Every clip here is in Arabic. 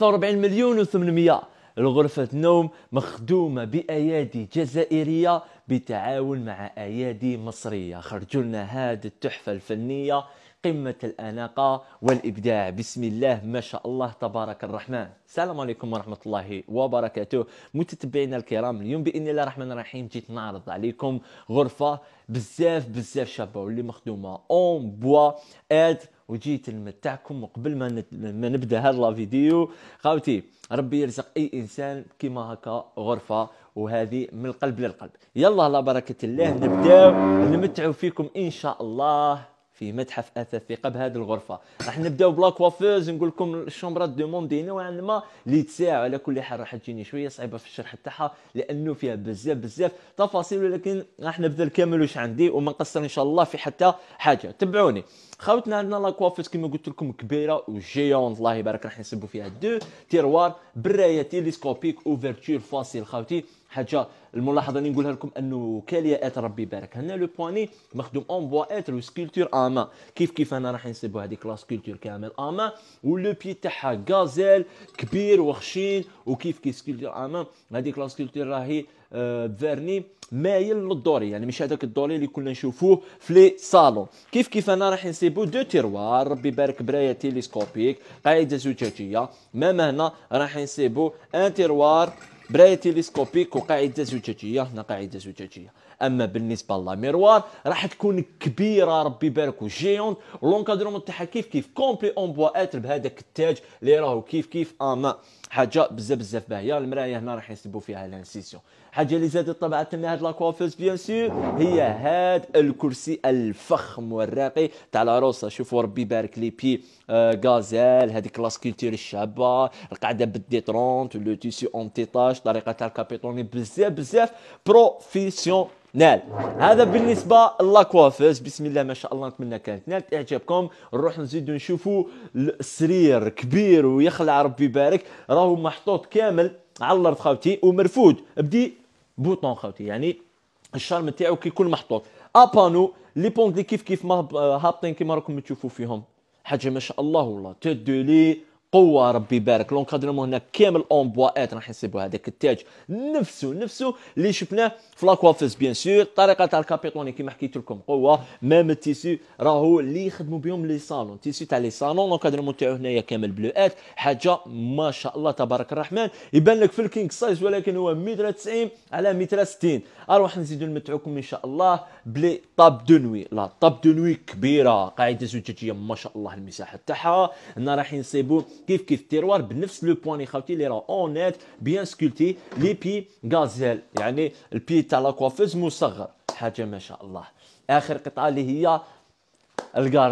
46 مليون و800 الغرفة نوم مخدومة بأيادي جزائرية بتعاون مع أيادي مصرية خرجوا لنا هذه التحفة الفنية قمة الأناقة والإبداع بسم الله ما شاء الله تبارك الرحمن السلام عليكم ورحمة الله وبركاته متتبعينا الكرام اليوم بإذن الله الرحمن الرحيم جيت نعرض عليكم غرفة بزاف بزاف شابة واللي مخدومة اون بوا اد وجيت نمتعكم وقبل ما ما نبدا هاد لا فيديو خاوتي ربي يرزق اي انسان كيما هكا غرفه وهذه من القلب للقلب يلا على بركه الله نبداو نمتعوا فيكم ان شاء الله في متحف اثاث ثقه بهذه الغرفه راح نبداو بلا كوافوز نقول لكم الشومبرات دو موندي وعند ما اللي تساع على كل حال راح تجيني شويه صعيبه في الشرح تاعها لانه فيها بزاف بزاف تفاصيل ولكن راح نبدا كامل واش عندي وما نقصر ان شاء الله في حتى حاجه تبعوني خاوتنا عندنا لا كوافوز كما قلت لكم كبيره وجيون الله يبارك راح نسبوا فيها دو تيروار برايه تيليسكوبيك اوفرتور فاصل خاوتي حاجه الملاحظه اللي نقولها لكم انه كالياءات ربي يبارك هنا لو بواني مخدوم اون اتر وسكولتور اما كيف كيف انا راح نسيبو هذيك لا سكولتور كامل اما ولو بي تاعها غازيل كبير وخشين وكيف كيف سكولتور اما هذيك لا سكولتور راهي آه، فيرني مايل للدوري يعني مش هذاك الدوري اللي كنا نشوفوه في لي صالون كيف كيف انا راح نسيبو دو تيروار ربي يبارك برايه تيليسكوبيك قاعده زجاجيه ما هنا راح نسيبو ان تيروار براية تيليسكوبيك وقاعدة زجاجية هنا قاعدة زجاجية اما بالنسبه لا ميروار راح تكون كبيره ربي يبارك وجيون لونكادرومون تاعها كيف كيف كومبلي اون بوا اتر بهذاك التاج اللي راهو كيف كيف اما حاجه بزاف بزاف باهيه المرايه هنا راح يسبوا فيها لانسيسيون حاجه اللي زادت طبعا تما هاد لاكوافيز بيان سور هي هاد الكرسي الفخم والراقي تاع لا روسا شوفوا ربي يبارك لي بي آه، غازال آه هذيك لاسكولتور الشابه القاعده بالديترونت لو تيسيو اون تيطاج البرمجه طريقه تاع الكابيتوني بزاف بزاف بروفيسيون نال هذا بالنسبه لاكوافيز بسم الله ما شاء الله نتمنى كانت نالت اعجابكم نروح نزيدو نشوفوا السرير كبير ويخلع ربي يبارك راهو محطوط كامل على الارض خاوتي ومرفود بدي بوطون خاوتي يعني الشارم تاعو كيكون محطوط ابانو لي بوند كيف كيف ما هابطين كيما راكم تشوفوا فيهم حاجه ما شاء الله والله تدولي قوه ربي يبارك لونكادرمون هنا كامل اون ات راح نسيبو هذاك التاج نفسه نفسه اللي شفناه في لاكوافيز بيان سور الطريقه تاع الكابيتوني كيما حكيت لكم قوه مام التيسو راهو اللي يخدموا بهم لي صالون تيسو تاع لي صالون لونكادرمون تاعو هنايا كامل بلوات حاجه ما شاء الله تبارك الرحمن يبان لك في الكينغ سايز ولكن هو 190 90 على 160 60 اروح نزيدو نمتعوكم ان شاء الله بلي طاب دو نوي لا طاب دو نوي كبيره قاعده زجاجيه ما شاء الله المساحه تاعها هنا راح نصيبو كيف كيف التيروار بنفس لو بواني خاوتي اللي راه اونيت بيان سكولتي لي بي غازيل يعني البي تاع لا كوافيز مصغر حاجه ما شاء الله اخر قطعه اللي هي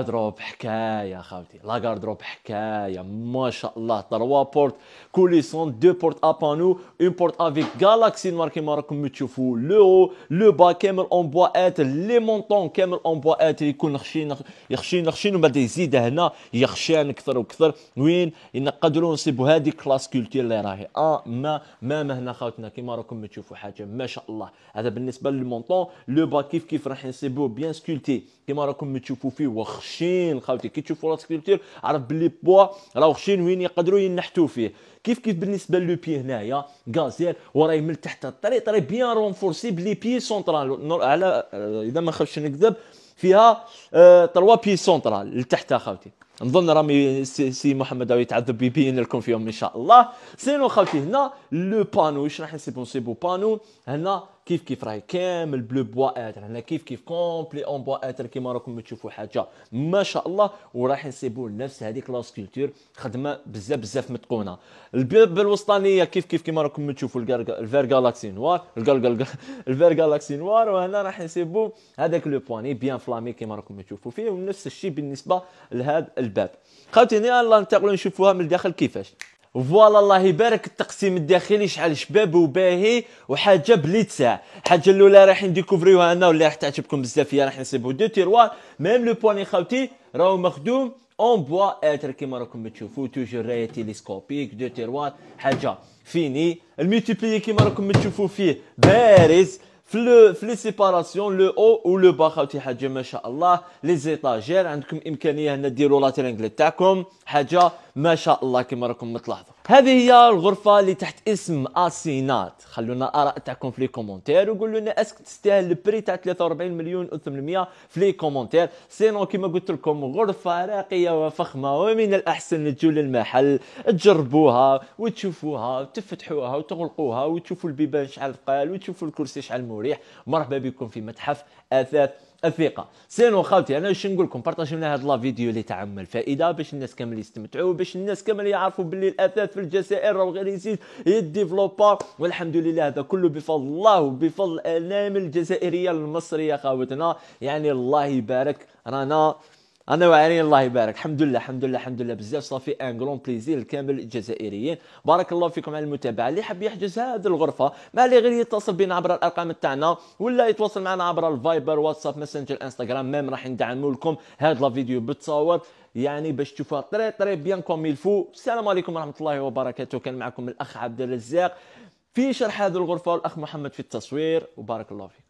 روب حكايه خالتي لا روب حكايه ما شاء الله تروا بورت كوليسون دو بورت ابانو اون بورت افيك جالاكسي ماركي ما راكم تشوفوا لو لو با كامل اون ات لي مونطون كامل اون ات يكون خشين يخشين يخشين ومن يزيد هنا يخشان اكثر واكثر وين نقدروا نصيبوا هذه كلاس كولتير اللي راهي اه ما ما ما هنا خاوتنا كيما راكم تشوفوا حاجه ما شاء الله هذا بالنسبه للمونطون لو با كيف كيف راح نصيبوه بيان سكولتي كيما راكم تشوفوا فيه وخشين خاوتي كي تشوفوا لا التير عرف باللي بوا راهو خشين وين يقدروا ينحتوا فيه كيف كيف بالنسبه لو بي هنايا غازيل وراه من تحت الطريق طري بيان رونفورسي بلي بي سونترال على اذا ما خفش نكذب فيها تروا بي سونترال لتحت خاوتي نظن رامي سي, محمد راه يتعذب يبين لكم في يوم ان شاء الله سينو خاوتي هنا لو بانو واش راح نسيبو نسيبو بانو هنا كيف كيف راهي كامل بلو بوا اتر هنا كيف كيف كومبلي اون بوا اتر كيما راكم تشوفوا حاجه ما شاء الله وراح نسيبوا نفس هذيك لا سكولتور خدمه بزاف بزاف متقونه الباب الوسطانيه كيف كيف كيما راكم تشوفوا الفير جالاكسي نوار الفير جالاكسي نوار وهنا راح نسيبوا هذاك لو بواني بيان فلامي كيما راكم تشوفوا فيه ونفس الشيء بالنسبه لهذا الباب خاوتي هنا ننتقلوا نشوفوها من الداخل كيفاش فوالا الله يبارك التقسيم الداخلي شحال شباب وباهي وحاجه بلي تساع الحاجه الاولى راح نديكوفريوها انا واللي راح تعجبكم بزاف هي راح نصيبو دو تيروار ميم لو بواني خاوتي راهو مخدوم اون بوا اتر كيما راكم تشوفوا توجور راهي تيليسكوبيك دو تيروار حاجه فيني الميتيبلي كيما راكم تشوفوا فيه بارز في في لي سيباراسيون لو او و لو با خاوتي حاجه ما شاء الله لي زيطاجير عندكم امكانيه هنا ديروا لا تاعكم حاجه ما شاء الله كما راكم تلاحظوا هذه هي الغرفه اللي تحت اسم اسينات خلونا اراء تاعكم في لي كومونتير وقولوا لنا اسك تستاهل البري تاع 43 مليون و800 في لي كومونتير سينو كما قلت لكم غرفه راقيه وفخمه ومن الاحسن تجوا للمحل تجربوها وتشوفوها وتفتحوها وتغلقوها وتشوفوا البيبان شحال ثقال وتشوفوا الكرسي شحال مريح مرحبا بكم في متحف اثاث الثقه سينو خاوتي انا شنو نقول لكم بارطاجيو لنا هاد لا فيديو اللي تعم الفائده باش الناس كامل يستمتعوا باش الناس كامل يعرفوا باللي الاثاث في الجزائر راه غير يزيد يديفلوبا والحمد لله هذا كله بفضل الله وبفضل الانام الجزائريه المصريه خاوتنا يعني الله يبارك رانا انا وعلي الله يبارك الحمد لله الحمد لله الحمد لله بزاف صافي ان كرون بليزير كامل الجزائريين بارك الله فيكم على المتابعه اللي حاب يحجز هذه الغرفه ما اللي غير يتصل بنا عبر الارقام تاعنا ولا يتواصل معنا عبر الفايبر واتساب ماسنجر انستغرام ميم راح ندعموا لكم هذا لا فيديو بالتصاور يعني باش تشوفوها طري طري بيان كوم الفو السلام عليكم ورحمه الله وبركاته كان معكم الاخ عبد الرزاق في شرح هذه الغرفه والاخ محمد في التصوير وبارك الله فيكم